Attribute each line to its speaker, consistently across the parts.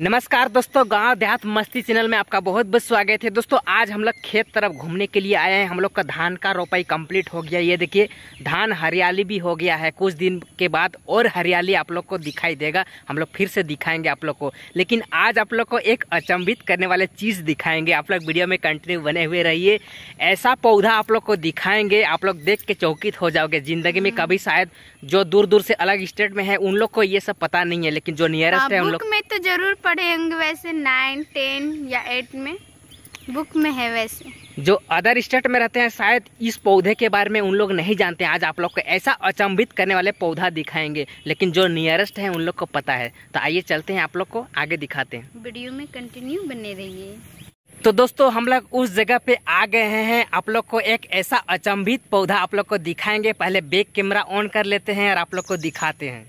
Speaker 1: नमस्कार दोस्तों गांव देहात मस्ती चैनल में आपका बहुत बहुत स्वागत है दोस्तों आज हम लोग खेत तरफ घूमने के लिए आए हैं हम लोग का धान का रोपाई कंप्लीट हो गया ये देखिए धान हरियाली भी हो गया है कुछ दिन के बाद और हरियाली आप लोग को दिखाई देगा हम लोग फिर से दिखाएंगे आप लोग को लेकिन आज आप लोग को एक अचंभित करने वाले चीज़ दिखाएंगे आप लोग वीडियो में कंटिन्यू बने हुए रहिए ऐसा पौधा आप लोग को दिखाएंगे आप लोग देख के चौकित हो जाओगे ज़िंदगी में कभी शायद जो दूर दूर से अलग स्टेट में है उन लोग को ये सब पता नहीं है लेकिन जो नियरेस्ट हाँ, है उन लोग
Speaker 2: में तो जरूर पढ़े होंगे वैसे नाइन टेन या एट में बुक में है वैसे
Speaker 1: जो अदर स्टेट में रहते हैं शायद इस पौधे के बारे में उन लोग नहीं जानते आज आप लोग को ऐसा अचंभित करने वाले पौधा दिखाएंगे लेकिन जो नियरेस्ट है उन लोग को पता है तो आइए चलते हैं आप लोग को आगे दिखाते हैं
Speaker 2: वीडियो में कंटिन्यू बने रहिए
Speaker 1: तो दोस्तों हम लोग उस जगह पे आ गए हैं आप लोग को एक ऐसा अचंभित पौधा आप लोग को दिखाएंगे पहले बैक कैमरा ऑन कर लेते हैं और आप लोग को दिखाते हैं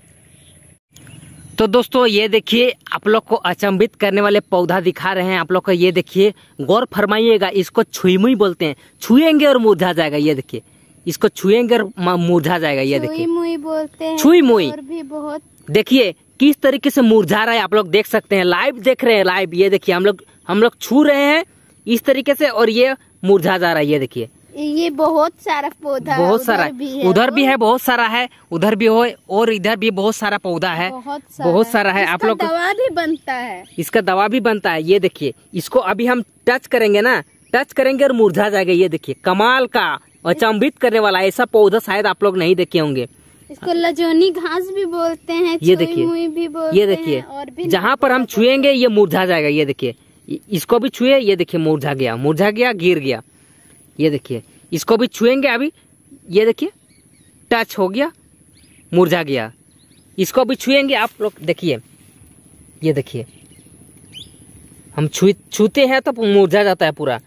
Speaker 1: तो दोस्तों ये देखिए आप लोग को अचंभित करने वाले पौधा दिखा रहे हैं आप लोग को ये देखिए गौर फरमाइएगा इसको छुईमुई बोलते हैं छुएंगे और मुरझा जाएगा ये देखिए इसको छुएंगे और मुरझा जाएगा ये देखिए
Speaker 2: छुई बोलते हैं छुई मुई भी बहुत
Speaker 1: देखिए किस तरीके से मुरझा रहा है आप लोग देख सकते हैं लाइव देख रहे हैं लाइव ये देखिए हम लोग हम लोग छू रहे हैं इस तरीके से और ये मुरझा जा रहा है ये देखिए
Speaker 2: ये बहुत सारा पौधा बहुत सारा भी है उधर भी
Speaker 1: है बहुत सारा है उधर भी हो और इधर भी बहुत सारा पौधा है
Speaker 2: बहुत सारा, बहुत सारा है आप लोग दवा भी बनता है
Speaker 1: इसका दवा भी बनता है ये देखिए इसको अभी हम टच करेंगे ना टच करेंगे और मुरझा जाएगा ये देखिए कमाल का अचंभित करने वाला ऐसा पौधा शायद आप लोग नहीं देखे होंगे
Speaker 2: इसको लजोनी घास भी बोलते हैं ये देखिए ये देखिए जहाँ
Speaker 1: पर हम छुएंगे ये मुरझा जाएगा ये देखिए इसको भी छुए ये देखिए मुरझा गया मुरझा गया गिर गया ये देखिए इसको भी छुएंगे अभी ये देखिए टच हो गया मुरझा गया इसको भी छुएंगे आप लोग देखिए ये देखिए हम छू छूते हैं तो मुरझा जाता है पूरा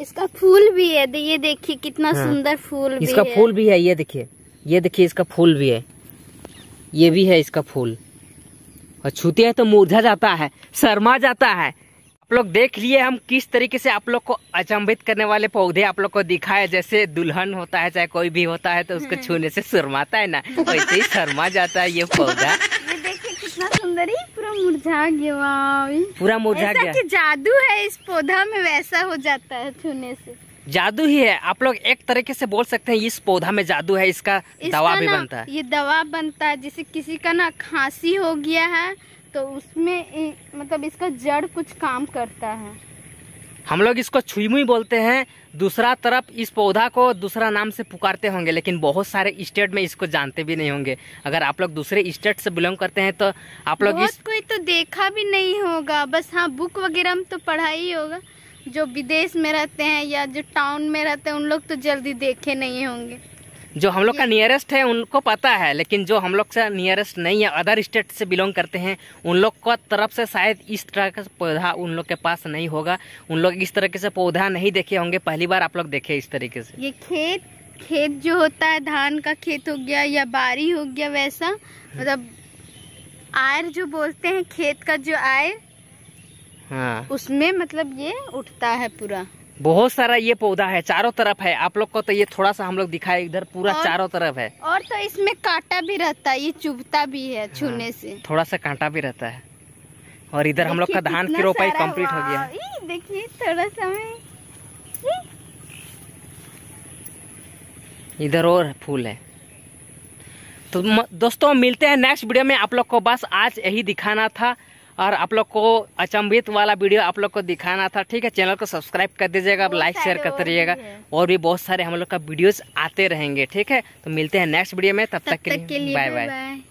Speaker 2: इसका फूल भी है ये देखिए कितना हाँ। सुंदर फूल भी इसका है। फूल
Speaker 1: भी है ये देखिए ये देखिए इसका फूल भी है ये भी है इसका फूल और छूते हैं तो मुरझा जाता है शर्मा जाता है आप लोग देख लिए हम किस तरीके से आप लोग को अचंभित करने वाले पौधे आप लोग को दिखाए जैसे दुल्हन होता है चाहे कोई भी होता है तो उसको हम्म। छूने से शर्माता है ना वैसे ही शर्मा जाता है ये पौधा
Speaker 2: कितना सुंदर ही पूरा मुरझा गया पूरा मुरझा जादू है इस पौधा में वैसा हो जाता है छूने से
Speaker 1: जादू ही है आप लोग एक तरीके से बोल सकते हैं इस पौधा में जादू है इसका, इसका दवा भी बनता है
Speaker 2: ये दवा बनता है जैसे किसी का ना खांसी हो गया है तो उसमें मतलब इसका जड़ कुछ काम करता है
Speaker 1: हम लोग इसको छुईमुई बोलते हैं दूसरा तरफ इस पौधा को दूसरा नाम से पुकारते होंगे लेकिन बहुत सारे स्टेट में इसको जानते भी नहीं होंगे अगर आप लोग दूसरे स्टेट से बिलोंग करते हैं तो आप लोग इस
Speaker 2: कोई तो देखा भी नहीं होगा बस हाँ बुक वगैरह में तो पढ़ा ही होगा जो विदेश में रहते हैं या जो टाउन में रहते हैं उन लोग तो जल्दी देखे नहीं होंगे
Speaker 1: जो हम लोग का नियरेस्ट है उनको पता है लेकिन जो हम लोग से नियरेस्ट नहीं है अदर स्टेट से बिलोंग करते हैं उन लोग का तरफ से शायद इस तरह का पौधा उन लोग के पास नहीं होगा उन लोग इस तरीके से पौधा नहीं देखे होंगे पहली बार आप लोग देखे इस तरीके से
Speaker 2: ये खेत खेत जो होता है धान का खेत हो गया या बारी हो गया वैसा मतलब आयर जो बोलते हैं खेत का जो आयर हाँ उसमें मतलब ये उठता है पूरा
Speaker 1: बहुत सारा ये पौधा है चारों तरफ है आप लोग को तो ये थोड़ा सा हम लोग दिखाए इधर पूरा चारों तरफ है
Speaker 2: और तो इसमें कांटा भी रहता है ये चुभता भी है हाँ, छूने हाँ, से
Speaker 1: थोड़ा सा कांटा भी रहता है और इधर हम लोग का धान की रोपाई कंप्लीट हो गया
Speaker 2: देखिए थोड़ा सा
Speaker 1: इधर और फूल है तो दोस्तों मिलते हैं नेक्स्ट वीडियो में आप लोग को बस आज यही दिखाना था और आप लोग को अचंभित वाला वीडियो आप लोग को दिखाना था ठीक है चैनल को सब्सक्राइब कर दीजिएगा आप लाइक शेयर करते रहिएगा और भी बहुत सारे हम लोग का वीडियोस आते रहेंगे ठीक है तो मिलते हैं नेक्स्ट वीडियो में तब, तब तक के लिए बाय
Speaker 2: बाय